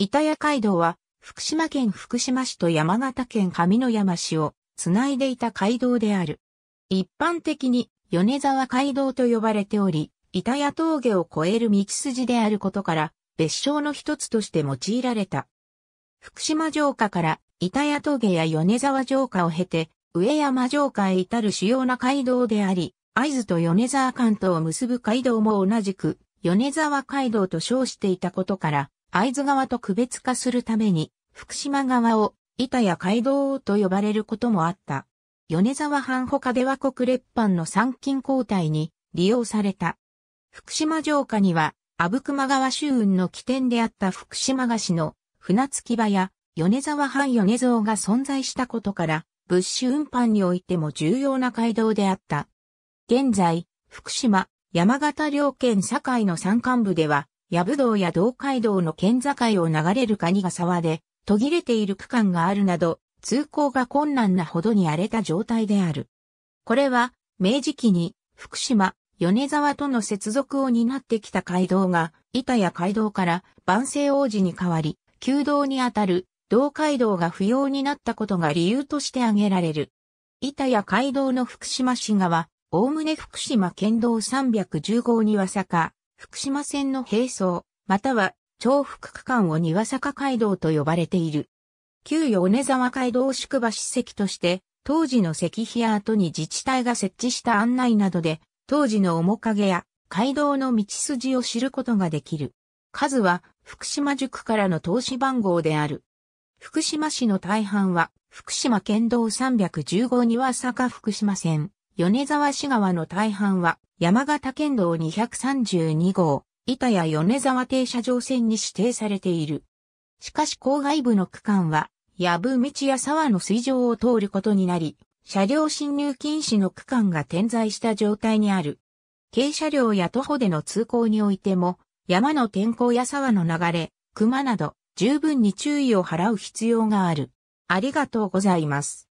板谷街道は、福島県福島市と山形県上野山市をつないでいた街道である。一般的に米沢街道と呼ばれており、板谷峠を越える道筋であることから、別称の一つとして用いられた。福島城下から板谷峠や米沢城下を経て、上山城下へ至る主要な街道であり、会津と米沢関東を結ぶ街道も同じく、米沢街道と称していたことから、会津川と区別化するために、福島川を、板や街道と呼ばれることもあった。米沢藩他では国列藩の参勤交代に利用された。福島城下には、阿武隈川周運の起点であった福島菓子の船着き場や米沢藩米蔵が存在したことから、物資運搬においても重要な街道であった。現在、福島、山形両県境の山間部では、矢武道や道海道の県境を流れる蟹が沢で、途切れている区間があるなど、通行が困難なほどに荒れた状態である。これは、明治期に、福島、米沢との接続を担ってきた街道が、板谷街道から万世王子に変わり、旧道にあたる道街道が不要になったことが理由として挙げられる。板谷街道の福島市側、おおむね福島県道310号には坂、福島線の並走、または重複区間を庭坂街道と呼ばれている。旧米沢街道宿場史跡として、当時の石碑跡に自治体が設置した案内などで、当時の面影や街道の道筋を知ることができる。数は福島塾からの投資番号である。福島市の大半は福島県道315庭坂福島線、米沢市川の大半は山形県道232号、板谷米沢停車場線に指定されている。しかし郊外部の区間は、やぶ道や沢の水上を通ることになり、車両進入禁止の区間が点在した状態にある。軽車両や徒歩での通行においても、山の天候や沢の流れ、熊など、十分に注意を払う必要がある。ありがとうございます。